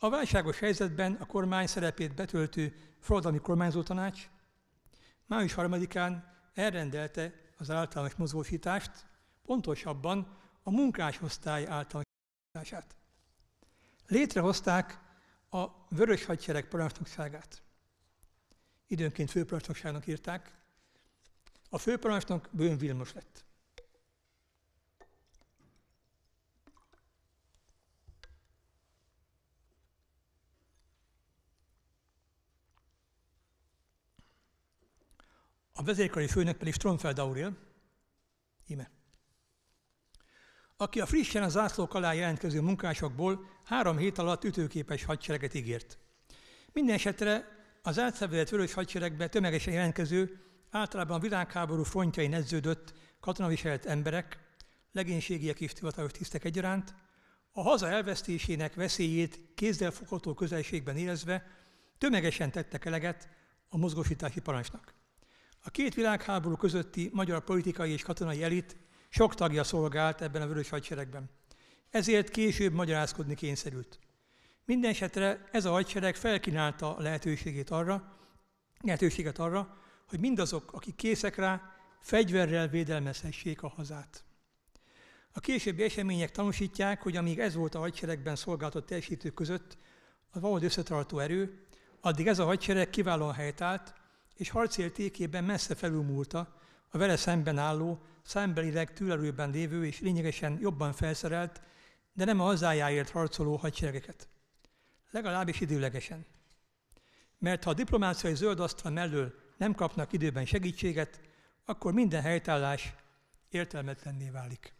A válságos helyzetben a kormány szerepét betöltő forradalmi kormányzótanács május 3-án elrendelte az általános mozgósítást, pontosabban a munkásosztály általános mozgósítását. Létrehozták a Vörös Hadsereg parancsnokságát. Időnként főparancsnokságnak írták. A főparancsnok Bőn Vilmos lett. a vezérkari főnök pedig Stromfeld Aurél, íme, aki a frissen a zászlók alá jelentkező munkásokból három hét alatt ütőképes hadsereget ígért. Minden esetre az átszervezett vörös hadseregbe tömegesen jelentkező, általában a világháború frontjain edződött katonaviselt emberek, legénységiek és tivatalos tisztek egyaránt, a haza elvesztésének veszélyét kézzelfogható közelségben érezve tömegesen tettek eleget a mozgósítási parancsnak. A két világháború közötti magyar politikai és katonai elit sok tagja szolgált ebben a vörös hadseregben. Ezért később magyarázkodni kényszerült. Mindenesetre ez a hadsereg felkínálta a lehetőségét arra, lehetőséget arra, hogy mindazok, akik készek rá, fegyverrel védelmezhessék a hazát. A későbbi események tanúsítják, hogy amíg ez volt a hadseregben szolgáltott teljesítők között a valódi összetartó erő, addig ez a hadsereg kiválóan helytállt, és harcél tékében messze felülmúlta a vele szemben álló, számbelileg tűlerőben lévő és lényegesen jobban felszerelt, de nem a hazájáért harcoló hadseregeket. Legalábbis időlegesen. Mert ha a diplomáciai zöld asztal mellől nem kapnak időben segítséget, akkor minden helytállás értelmetlenné válik.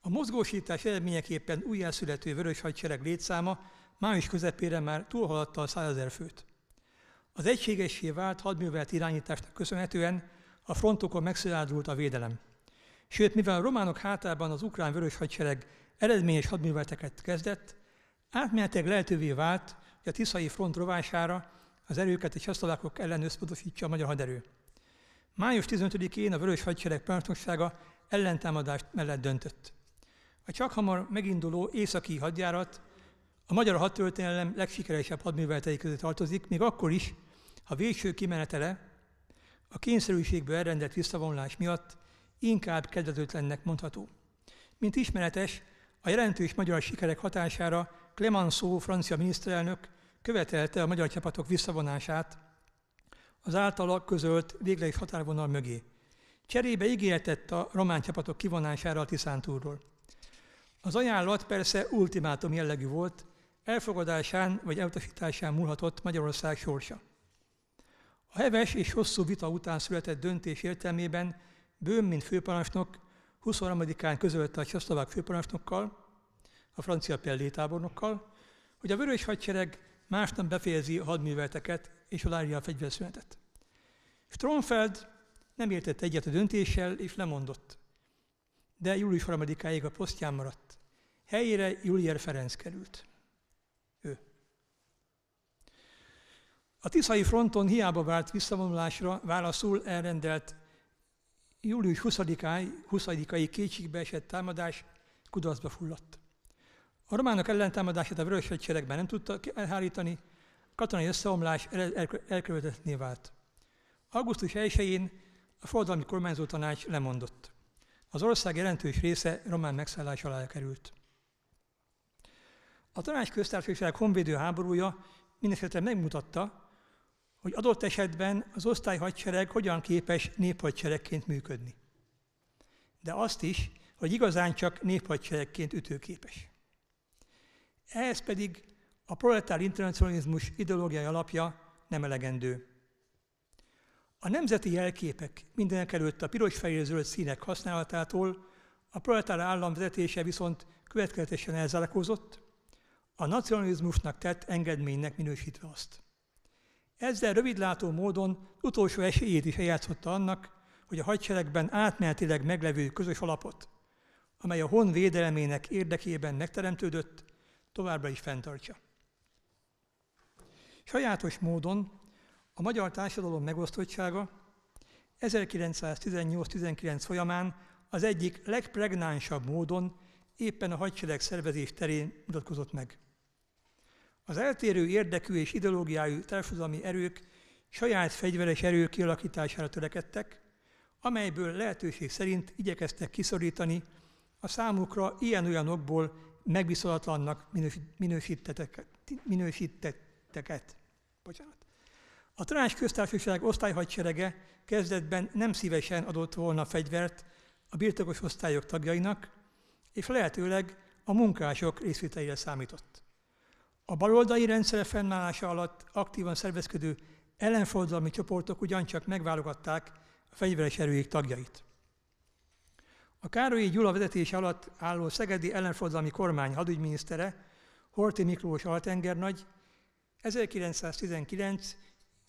A mozgósítás eredményeképpen újjászülető vörös hadsereg létszáma május közepére már túlhaladta a 100 főt. Az egységesé vált hadművelet irányításnak köszönhetően a frontokon megszilárdult a védelem. Sőt, mivel a románok hátában az ukrán vörös hadsereg eredményes hadműveleteket kezdett, átmenetileg lehetővé vált, hogy a Tiszai front rovására az erőket és csehszlovákok ellen összpontosítsa a magyar haderő. Május 15-én a Vörös Hadsereg parancsnoksága ellentámadást mellett döntött. A csak hamar meginduló északi hadjárat a magyar hadtörténelem legsikeresebb hadműveletei között tartozik, még akkor is, a végső kimenetele a kényszerűségből elrendelt visszavonulás miatt inkább kedvezőtlennek mondható. Mint ismeretes, a jelentős magyar sikerek hatására Clemenceau francia miniszterelnök követelte a magyar csapatok visszavonását az általa közölt végleges határvonal mögé. Cserébe ígéretett a román csapatok kivonására a Tiszántúrról. Az ajánlat persze ultimátum jellegű volt, elfogadásán vagy elutasításán múlhatott Magyarország sorsa. A heves és hosszú vita után született döntés értelmében Böhm, mint főparancsnok, 23-án közölte a csehszlovák főparancsnokkal, a francia Pellé tábornokkal, hogy a vörös hadsereg másnap befejezi a hadműveleteket és alárja a fegyverszünetet. Stromfeld nem értett egyet a döntéssel, és lemondott. De július 3-áig a posztján maradt. Helyére Julier Ferenc került. A Tiszai fronton hiába várt visszavonulásra válaszul elrendelt július 20-ai, 20-ai kétségbeesett támadás kudarcba fulladt. A románok ellentámadását a Vörös Hadseregben nem tudta elhárítani, katonai összeomlás elkövetetné vált. Augusztus 1-én a forradalmi kormányzó tanács lemondott. Az ország jelentős része román megszállás alá került. A tanács köztársaság honvédő háborúja mindesetre megmutatta, hogy adott esetben az osztályhadsereg hogyan képes néphadseregként működni. De azt is, hogy igazán csak néphadseregként ütőképes. Ehhez pedig a proletár internacionalizmus ideológiai alapja nem elegendő. A nemzeti jelképek mindenek előtt a piros fehér zöld színek használatától a proletár állam vezetése viszont következetesen elzárkózott, a nacionalizmusnak tett engedménynek minősítve azt. Ezzel rövidlátó módon utolsó esélyét is eljátszotta annak, hogy a hadseregben átmenetileg meglevő közös alapot, amely a hon védelemének érdekében megteremtődött, továbbra is fenntartsa. Sajátos módon a magyar társadalom megosztottsága 1918-19 folyamán az egyik legpregnánsabb módon éppen a hadsereg szervezés terén mutatkozott meg. Az eltérő érdekű és ideológiájú társadalmi erők saját fegyveres erők kialakítására törekedtek, amelyből lehetőség szerint igyekeztek kiszorítani a számukra ilyen-olyanokból megbiszolatlannak minősítetteket. Bocsánat. A Tanács Köztársaság osztályhadserege kezdetben nem szívesen adott volna fegyvert a birtokos osztályok tagjainak, és lehetőleg a munkások részvételére számított. A baloldali rendszer fennállása alatt aktívan szervezkedő ellenforradalmi csoportok ugyancsak megválogatták a fegyveres erőik tagjait. A Károlyi Gyula vezetés alatt álló szegedi ellenforradalmi kormány hadügyminisztere, Horti Miklós altengernagy 1919.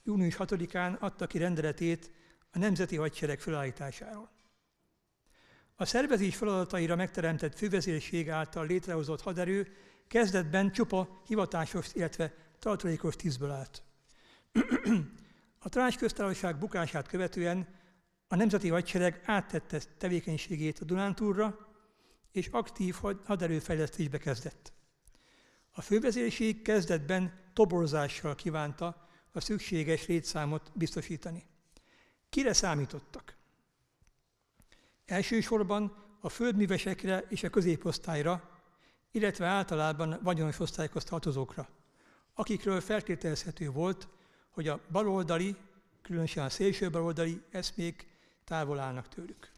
június 6-án adta ki rendeletét a Nemzeti Hadsereg felállításáról. A szervezés feladataira megteremtett fővezérség által létrehozott haderő kezdetben csupa hivatásos, illetve tartalékos tízből állt. <clears throat> a tanács köztársaság bukását követően a Nemzeti Hadsereg áttette tevékenységét a Dunántúrra, és aktív haderőfejlesztésbe kezdett. A fővezérség kezdetben toborzással kívánta a szükséges létszámot biztosítani. Kire számítottak? Elsősorban a földművesekre és a középosztályra, illetve általában vagyonos osztályokhoz tartozókra, akikről feltételezhető volt, hogy a baloldali, különösen a szélső baloldali eszmék távol állnak tőlük.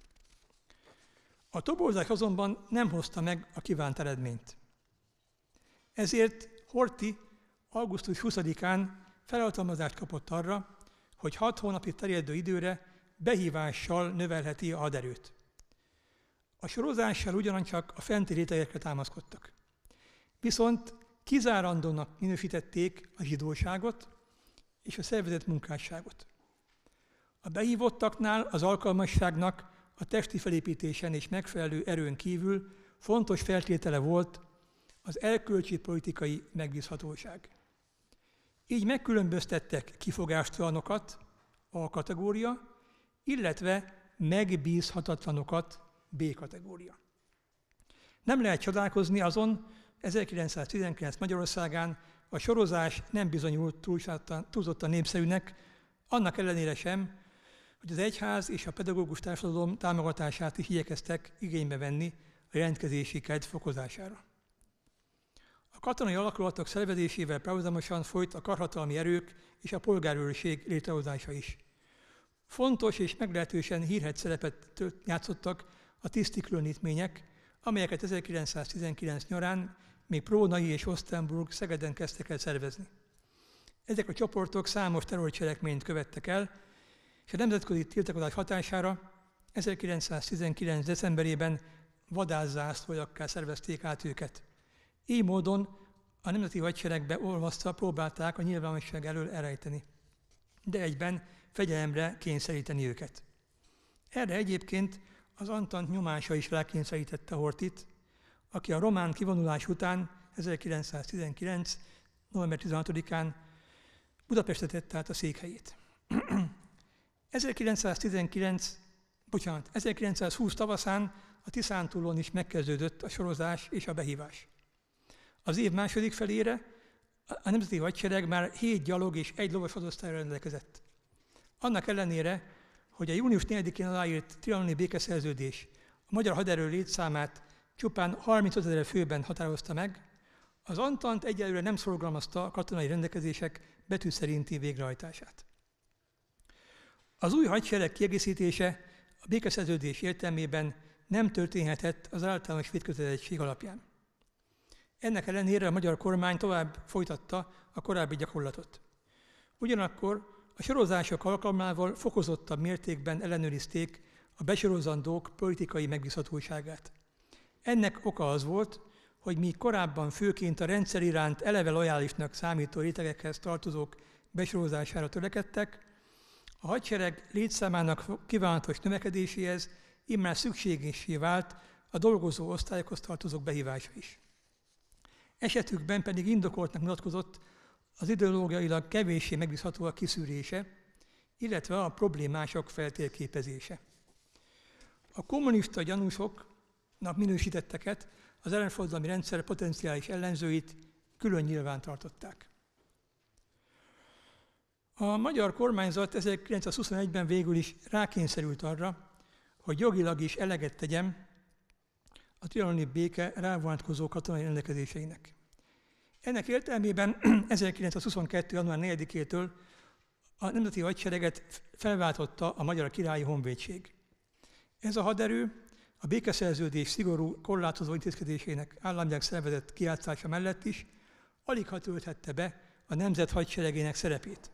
A toborzás azonban nem hozta meg a kívánt eredményt. Ezért Horti augusztus 20-án felhatalmazást kapott arra, hogy hat hónapi terjedő időre behívással növelheti a haderőt. A sorozással ugyanancsak a fenti rétegekre támaszkodtak. Viszont kizárandónak minősítették a zsidóságot és a szervezet munkásságot. A behívottaknál az alkalmasságnak a testi felépítésen és megfelelő erőn kívül fontos feltétele volt az elkölcsi politikai megbízhatóság. Így megkülönböztettek kifogástalanokat a kategória, illetve megbízhatatlanokat, B kategória. Nem lehet csodálkozni azon, 1919 Magyarországán a sorozás nem bizonyult túlzottan népszerűnek, annak ellenére sem, hogy az egyház és a pedagógus társadalom támogatását is igyekeztek igénybe venni a jelentkezési kedv fokozására. A katonai alakulatok szervezésével párhuzamosan folyt a karhatalmi erők és a polgárőrség létrehozása is. Fontos és meglehetősen hírhet szerepet játszottak a tiszti különítmények, amelyeket 1919 nyarán még Prónai és Ostenburg Szegeden kezdtek el szervezni. Ezek a csoportok számos terrorcselekményt követtek el, és a nemzetközi tiltakozás hatására 1919. decemberében vadászászlójakká szervezték át őket. Így módon a nemzeti hadseregbe olvasztva próbálták a nyilvánosság elől elrejteni, de egyben fegyelemre kényszeríteni őket. Erre egyébként az Antant nyomása is rákényszerítette Hortit, aki a román kivonulás után 1919. november 16-án Budapestet tette át a székhelyét. 1919, <clears throat> bocsánat, 1920 tavaszán a Tiszántúlon is megkezdődött a sorozás és a behívás. Az év második felére a Nemzeti Hadsereg már hét gyalog és egy lovas hadosztályra rendelkezett. Annak ellenére hogy a június 4-én aláírt trianoni békeszerződés a magyar haderő létszámát csupán 35 ezer főben határozta meg, az Antant egyelőre nem szorgalmazta a katonai rendelkezések betű szerinti végrehajtását. Az új hadsereg kiegészítése a békeszerződés értelmében nem történhetett az általános védkötelezettség alapján. Ennek ellenére a magyar kormány tovább folytatta a korábbi gyakorlatot. Ugyanakkor a sorozások alkalmával fokozottabb mértékben ellenőrizték a besorozandók politikai megbízhatóságát. Ennek oka az volt, hogy míg korábban főként a rendszer iránt eleve lojálisnak számító rétegekhez tartozók besorozására törekedtek, a hadsereg létszámának kívánatos növekedéséhez immár szükségessé vált a dolgozó osztályokhoz tartozók behívása is. Esetükben pedig indokoltnak mutatkozott az ideológiailag kevéssé megbízható a kiszűrése, illetve a problémások feltérképezése. A kommunista gyanúsoknak minősítetteket az ellenforradalmi rendszer potenciális ellenzőit külön nyilván tartották. A magyar kormányzat 1921-ben végül is rákényszerült arra, hogy jogilag is eleget tegyen a trianoni béke rávonatkozó katonai rendelkezéseinek. Ennek értelmében 1922. <clears throat> január 4-től a nemzeti hadsereget felváltotta a Magyar Királyi Honvédség. Ez a haderő a békeszerződés szigorú korlátozó intézkedésének államják szervezett kiátszása mellett is alig ha tölthette be a nemzet hadseregének szerepét.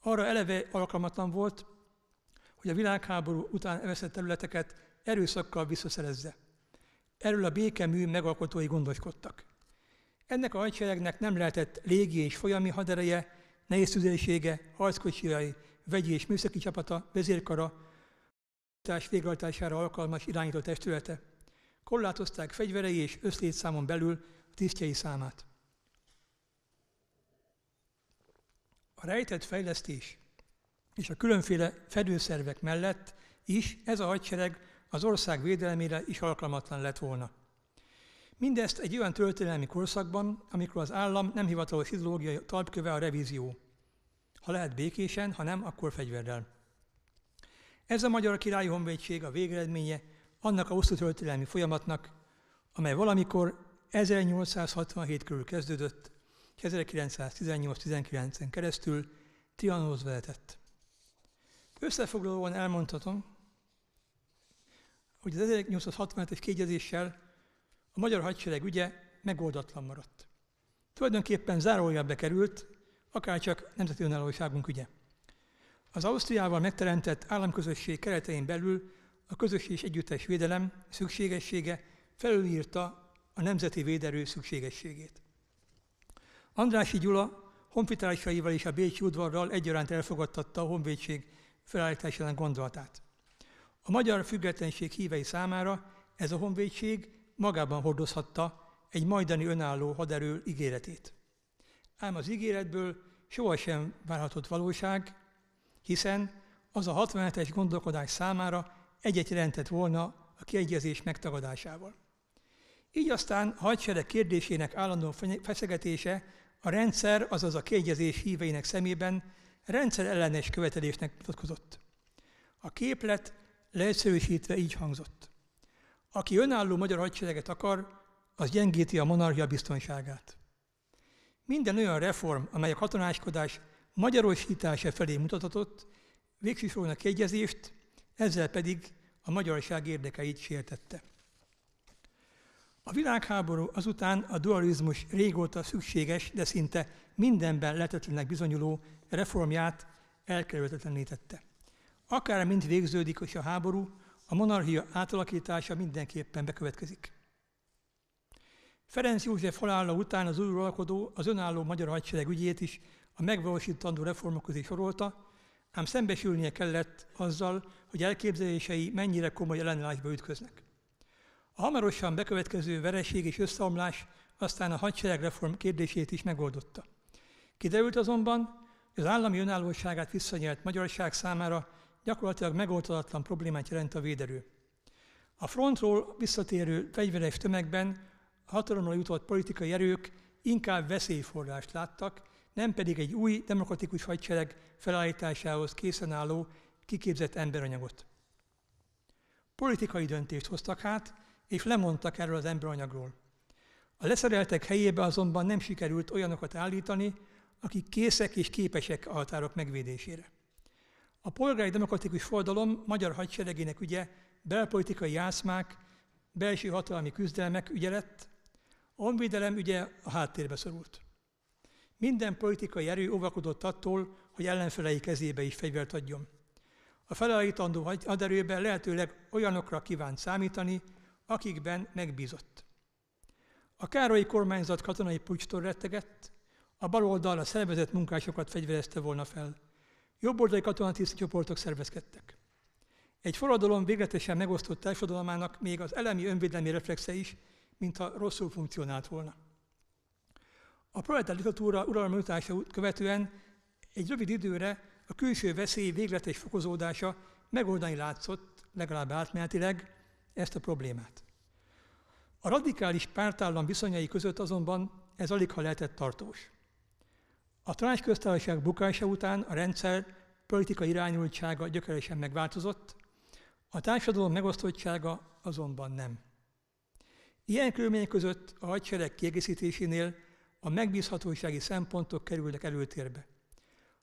Arra eleve alkalmatlan volt, hogy a világháború után elveszett területeket erőszakkal visszaszerezze. Erről a békemű megalkotói gondoskodtak. Ennek a hadseregnek nem lehetett légi és folyami hadereje, nehéz tüzelsége, harckocsiai, vegyi és műszaki csapata, vezérkara, társ végrehajtására alkalmas irányító testülete. Korlátozták fegyverei és összlétszámon belül a tisztjei számát. A rejtett fejlesztés és a különféle fedőszervek mellett is ez a hadsereg az ország védelmére is alkalmatlan lett volna. Mindezt egy olyan történelmi korszakban, amikor az állam nem hivatalos ideológiai talpköve a revízió. Ha lehet békésen, ha nem, akkor fegyverrel. Ez a magyar királyi honvédség a végeredménye annak a hosszú történelmi folyamatnak, amely valamikor 1867 körül kezdődött, 1918-19-en keresztül Trianonhoz vezetett. Összefoglalóan elmondhatom, hogy az 1867-es kégyezéssel a magyar hadsereg ügye megoldatlan maradt. Tulajdonképpen zárójelbe került, akárcsak nemzeti önállóságunk ügye. Az Ausztriával megteremtett államközösség keretein belül a közös és együttes védelem szükségessége felülírta a nemzeti véderő szükségességét. Andrási Gyula honfitársaival és a Bécsi udvarral egyaránt elfogadtatta a honvédség felállításának gondolatát. A magyar függetlenség hívei számára ez a honvédség magában hordozhatta egy majdani önálló haderő ígéretét. Ám az ígéretből sohasem várhatott valóság, hiszen az a 67-es gondolkodás számára egyet jelentett volna a kiegyezés megtagadásával. Így aztán a hadsereg kérdésének állandó feszegetése a rendszer, azaz a kiegyezés híveinek szemében rendszer ellenes követelésnek mutatkozott. A képlet leegyszerűsítve így hangzott. Aki önálló magyar hadsereget akar, az gyengíti a monarchia biztonságát. Minden olyan reform, amely a katonáskodás magyarosítása felé mutatott, végsősorban a kegyezést, ezzel pedig a magyarság érdekeit sértette. A világháború azután a dualizmus régóta szükséges, de szinte mindenben lehetetlennek bizonyuló reformját elkerülhetetlenítette. Akár mint végződik is a háború, a monarchia átalakítása mindenképpen bekövetkezik. Ferenc József halála után az új uralkodó az önálló magyar hadsereg ügyét is a megvalósítandó reformok közé sorolta, ám szembesülnie kellett azzal, hogy elképzelései mennyire komoly ellenállásba ütköznek. A hamarosan bekövetkező vereség és összeomlás aztán a hadseregreform kérdését is megoldotta. Kiderült azonban, hogy az állami önállóságát visszanyert Magyarország számára gyakorlatilag megoldatlan problémát jelent a véderő. A frontról visszatérő fegyveres tömegben a hatalomra jutott politikai erők inkább veszélyforrást láttak, nem pedig egy új demokratikus hadsereg felállításához készen álló, kiképzett emberanyagot. Politikai döntést hoztak hát, és lemondtak erről az emberanyagról. A leszereltek helyébe azonban nem sikerült olyanokat állítani, akik készek és képesek a határok megvédésére. A polgári demokratikus fordalom magyar hadseregének ügye belpolitikai játszmák, belső hatalmi küzdelmek ügye lett, honvédelem ügye a háttérbe szorult. Minden politikai erő óvakodott attól, hogy ellenfelei kezébe is fegyvert adjon. A felállítandó haderőben lehetőleg olyanokra kívánt számítani, akikben megbízott. A Károlyi kormányzat katonai pucstól rettegett, a baloldal a szervezett munkásokat fegyverezte volna fel. Jobboldali katonatiszti csoportok szervezkedtek. Egy forradalom végletesen megosztott társadalmának még az elemi önvédelmi reflexe is, mintha rosszul funkcionált volna. A proletár diktatúra uralma jutása követően egy rövid időre a külső veszély végletes fokozódása megoldani látszott, legalább átmenetileg, ezt a problémát. A radikális pártállam viszonyai között azonban ez alig ha lehetett tartós. A tanácsköztársaság bukása után a rendszer politikai irányultsága gyökeresen megváltozott, a társadalom megosztottsága azonban nem. Ilyen körülmények között a hadsereg kiegészítésénél a megbízhatósági szempontok kerülnek előtérbe.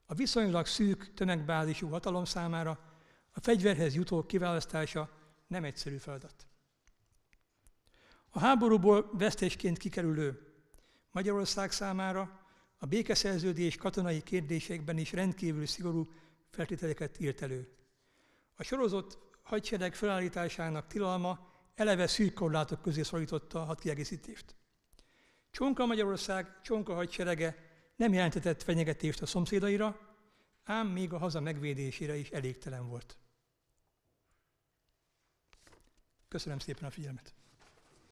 A viszonylag szűk tömegbázisú hatalom számára a fegyverhez jutó kiválasztása nem egyszerű feladat. A háborúból vesztésként kikerülő Magyarország számára a békeszerződés katonai kérdésekben is rendkívül szigorú feltételeket írt elő. A sorozott hadsereg felállításának tilalma eleve szűk korlátok közé szorította a hadkiegészítést. Csonka Magyarország, Csonka hadserege nem jelentetett fenyegetést a szomszédaira, ám még a haza megvédésére is elégtelen volt. Köszönöm szépen a figyelmet!